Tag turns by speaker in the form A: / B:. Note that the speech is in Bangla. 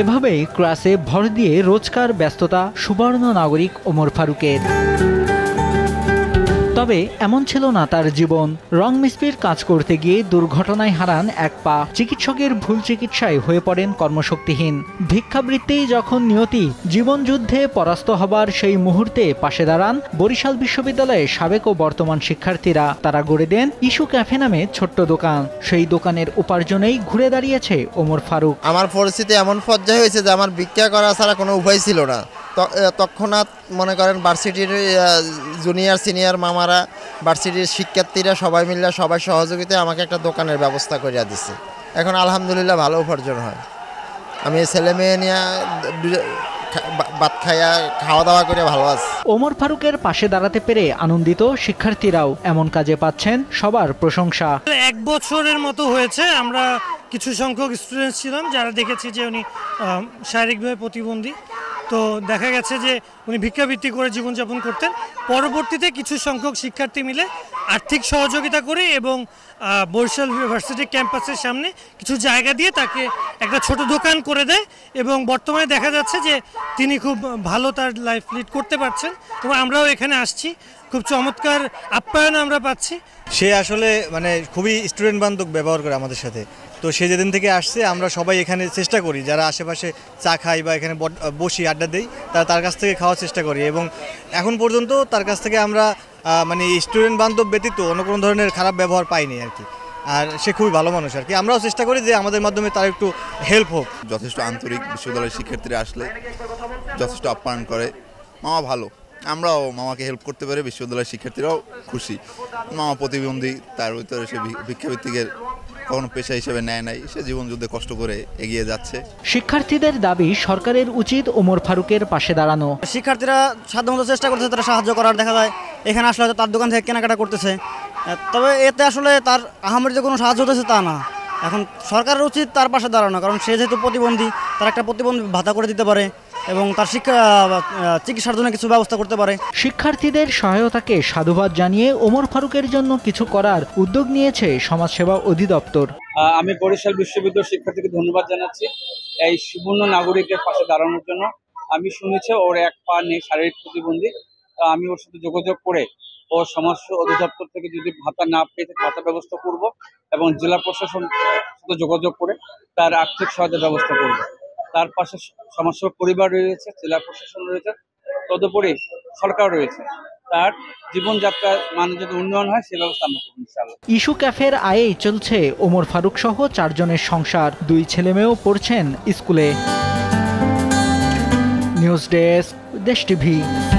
A: এভাবেই ক্লাসে ভর দিয়ে রোজকার ব্যস্ততা সুবর্ণ নাগরিক ওমর ফারুকের তবে এমন ছিল না তার জীবন রং মিস্ত্রির কাজ করতে গিয়ে দুর্ঘটনায় হারান এক পা চিকিৎসকের ভুল চিকিৎসায় হয়ে পড়েন কর্মশক্তিহীন ভিক্ষাবৃত্তেই যখন নিয়তি জীবনযুদ্ধে পরাস্ত হবার সেই মুহূর্তে পাশে দাঁড়ান বরিশাল বিশ্ববিদ্যালয়ে সাবেক ও বর্তমান শিক্ষার্থীরা তারা গড়ে দেন ইস্যু ক্যাফে নামে ছোট্ট দোকান সেই দোকানের উপার্জনেই ঘুরে দাঁড়িয়েছে ওমর ফারুক আমার পরিস্থিতি এমন পর্যায়ে হয়েছে যে আমার ভিক্ষা করা ছাড়া কোনো উপায় ছিল না তৎক্ষণাৎ মনে করেন ভার্সিটির জুনিয়র সিনিয়র মামারা ভার্সিটির শিক্ষার্থীরা সবাই মিলে সবাই সহযোগিতায় আমাকে একটা দোকানের ব্যবস্থা করিয়া দিছে এখন আলহামদুলিল্লাহ ভালো উপার্জন হয় আমি ছেলে মেয়ে নিয়ে বাদ খাইয়া খাওয়া দাওয়া করে ভালো আছে ওমর ফারুকের পাশে দাঁড়াতে পেরে আনন্দিত শিক্ষার্থীরাও এমন কাজে পাচ্ছেন সবার প্রশংসা
B: এক বছরের মতো হয়েছে আমরা কিছু সংখ্যক স্টুডেন্ট ছিলাম যারা দেখেছি যে উনি শারীরিকভাবে প্রতিবন্ধী তো দেখা গেছে যে উনি ভিক্ষাবৃত্তি করে জীবনযাপন করতেন পরবর্তীতে কিছু সংখ্যক শিক্ষার্থী মিলে আর্থিক সহযোগিতা করে এবং বরিশাল ইউনিভার্সিটি ক্যাম্পাসের সামনে কিছু জায়গা দিয়ে তাকে একটা ছোট দোকান করে দেয় এবং বর্তমানে দেখা যাচ্ছে যে তিনি খুব ভালো তার লাইফ লিড করতে পারছেন এবং আমরাও এখানে আসছি খুব চমৎকার আপ্যায়ন আমরা পাচ্ছি
C: সে আসলে মানে খুবই স্টুডেন্ট বান্ধব ব্যবহার করে আমাদের সাথে তো সে যেদিন থেকে আসছে আমরা সবাই এখানে চেষ্টা করি যারা আশেপাশে চা খাই বা এখানে বসি আড্ডা দেই তারা তার কাছ থেকে খাওয়ার চেষ্টা করি এবং এখন পর্যন্ত তার কাছ থেকে আমরা মানে স্টুডেন্ট বান্ধব ব্যতীত অন্য কোনো ধরনের খারাপ ব্যবহার পাইনি আর কি আর সে খুবই ভালো মানুষ আর কি আমরাও চেষ্টা করি যে আমাদের মাধ্যমে তার একটু হেল্প হোক যথেষ্ট আন্তরিক বিশ্ববিদ্যালয়ের শিক্ষার্থীরা আসলে যথেষ্ট আপ্যায়ন করে মামা ভালো আমরাও মামাকে হেল্প করতে পারি বিশ্ববিদ্যালয়ের শিক্ষার্থীরাও খুশি মামা প্রতিবন্ধী তার ভিতরে সে ভিক্ষাভিত্তিকের কোনো পেশা হিসেবে নেয় নাই সে জীবন যুদ্ধে কষ্ট করে এগিয়ে যাচ্ছে
A: শিক্ষার্থীদের দাবি সরকারের উচিত ওমর ফারুকের পাশে দাঁড়ানো
C: শিক্ষার্থীরা সাধ্যমতো
A: চেষ্টা করছে তারা সাহায্য করার দেখা যায় এখানে আসলে তার দোকান থেকে কেনাকাটা করতেছে তবে এতে আসলে তার আহামের যে কোনো সাহায্য হতেছে তা না এখন সরকারের উচিত তার পাশে দাঁড়ানো কারণ সে যেহেতু প্রতিবন্ধী তার একটা প্রতিবন্ধী ভাতা করে দিতে পারে এবং তার শিক্ষা চিকিৎসার জন্য কিছু ব্যবস্থা করতে পারে শিক্ষার্থীদের সহায়তাকে সাধুবাদ জানিয়ে ওমর ফারুকের জন্য কিছু করার উদ্যোগ নিয়েছে সমাজসেবা অধিদপ্তর
D: আমি বরিশাল বিশ্ববিদ্যালয় শিক্ষার্থীকে ধন্যবাদ জানাচ্ছি এই সুবর্ণ নাগরিকের পাশে দাঁড়ানোর জন্য আমি শুনেছি ওর এক পা নেই শারীরিক প্রতিবন্ধী আমি ওর সাথে যোগাযোগ করে ও সমস্ত অধিদপ্তর থেকে যদি ভাতা না পেয়ে ভাতা ব্যবস্থা করব এবং জেলা প্রশাসন সাথে যোগাযোগ করে তার আর্থিক সহায়তার ব্যবস্থা করব তার পাশে সমস্ত পরিবার রয়েছে জেলা প্রশাসন রয়েছে তদুপরি সরকার রয়েছে তার জীবনযাত্রার মানে যদি উন্নয়ন হয় সে ব্যবস্থা আমরা করবো ইনশাআল্লাহ
A: ইস্যু ক্যাফের আয়েই চলছে ওমর ফারুক সহ চারজনের সংসার দুই ছেলে মেয়েও পড়ছেন স্কুলে নিউজ ডেস্ক দেশ টিভি